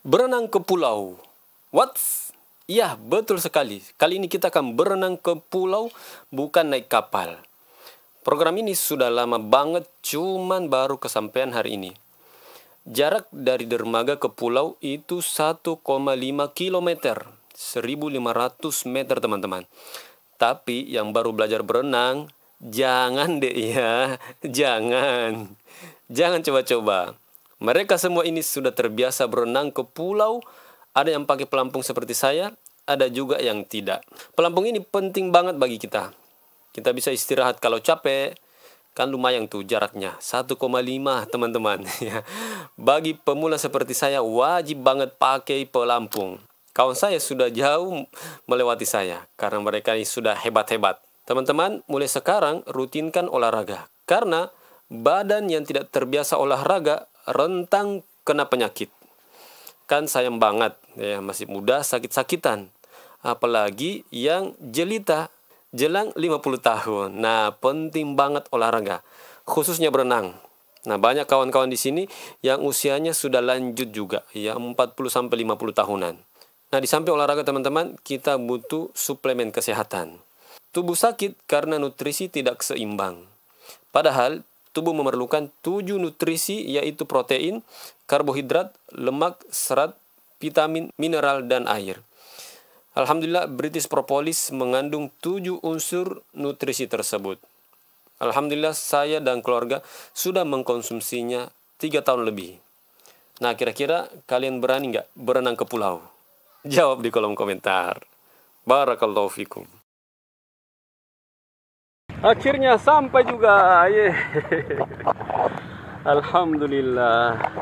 Berenang ke pulau. What? Iya, betul sekali. Kali ini kita akan berenang ke pulau, bukan naik kapal. Program ini sudah lama banget, cuman baru kesampaian hari ini. Jarak dari dermaga ke pulau itu 1,5 km, 1500 meter teman-teman. Tapi yang baru belajar berenang, jangan deh ya, jangan. Jangan coba-coba. Mereka semua ini sudah terbiasa berenang ke pulau, ada yang pakai pelampung seperti saya, ada juga yang tidak. Pelampung ini penting banget bagi kita. Kita bisa istirahat kalau capek, kan lumayan tuh jaraknya 1,5 teman-teman ya. Bagi pemula seperti saya wajib banget pakai pelampung. Kawan saya sudah jauh melewati saya karena mereka ini sudah hebat-hebat. Teman-teman, mulai sekarang rutinkan olahraga karena badan yang tidak terbiasa olahraga rentang kena penyakit. Kan sayang banget ya masih muda sakit-sakitan. Apalagi yang jelita jelang 50 tahun. Nah, penting banget olahraga, khususnya berenang. Nah, banyak kawan-kawan di sini yang usianya sudah lanjut juga, ya 40 sampai 50 tahunan. Nah, di samping olahraga teman-teman, kita butuh suplemen kesehatan. Tubuh sakit karena nutrisi tidak seimbang. Padahal tubuh memerlukan tujuh nutrisi yaitu protein, karbohidrat, lemak, serat, vitamin, mineral, dan air. Alhamdulillah British Propolis mengandung tujuh unsur nutrisi tersebut. Alhamdulillah saya dan keluarga sudah mengkonsumsinya tiga tahun lebih. Nah kira-kira kalian berani nggak berenang ke pulau? Jawab di kolom komentar. Barakallahu fikum akhirnya sampai juga. Alhamdulillah.